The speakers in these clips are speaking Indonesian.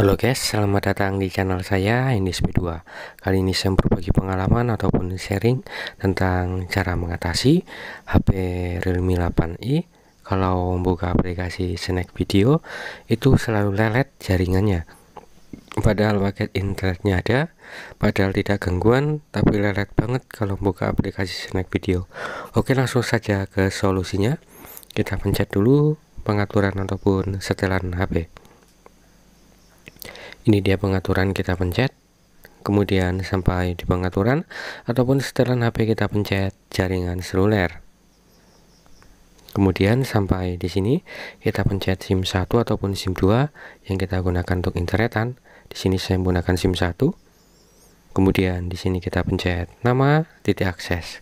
Halo guys, selamat datang di channel saya Indisp 2 Kali ini saya berbagi pengalaman ataupun sharing tentang cara mengatasi HP Realme 8i Kalau membuka aplikasi Snack Video itu selalu lelet jaringannya Padahal paket internetnya ada, padahal tidak gangguan, tapi lelet banget kalau membuka aplikasi Snack Video Oke langsung saja ke solusinya Kita pencet dulu pengaturan ataupun setelan HP ini dia pengaturan kita pencet kemudian sampai di pengaturan ataupun setelan HP kita pencet jaringan seluler kemudian sampai di sini kita pencet SIM 1 ataupun SIM 2 yang kita gunakan untuk internetan di sini saya menggunakan SIM 1 kemudian di sini kita pencet nama titik akses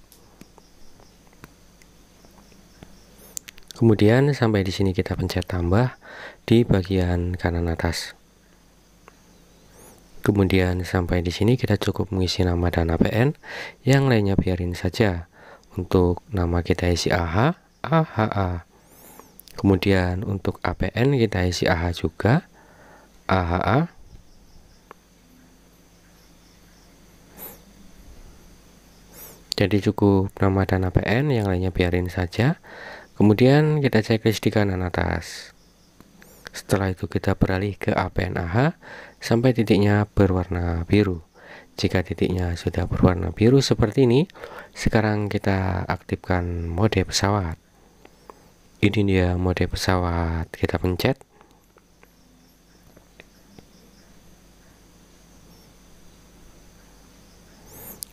kemudian sampai di sini kita pencet tambah di bagian kanan atas Kemudian sampai di sini kita cukup mengisi nama dan APN, yang lainnya biarin saja. Untuk nama kita isi AH, AHA. Kemudian untuk APN kita isi AH juga, AHA. Jadi cukup nama dan APN, yang lainnya biarin saja. Kemudian kita checklist di kanan atas. Setelah itu kita beralih ke APN AH sampai titiknya berwarna biru. Jika titiknya sudah berwarna biru seperti ini, sekarang kita aktifkan mode pesawat. Ini dia mode pesawat, kita pencet.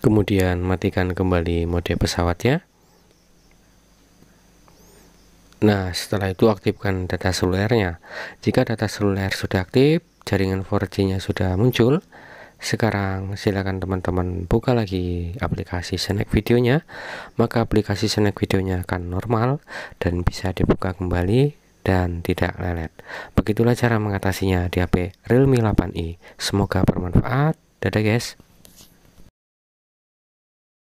Kemudian matikan kembali mode pesawatnya. Nah, setelah itu aktifkan data selulernya. Jika data seluler sudah aktif, jaringan 4G-nya sudah muncul. Sekarang silakan teman-teman buka lagi aplikasi Snack videonya. Maka aplikasi Snack videonya akan normal dan bisa dibuka kembali dan tidak lelet. Begitulah cara mengatasinya di HP Realme 8i. Semoga bermanfaat. Dadah guys.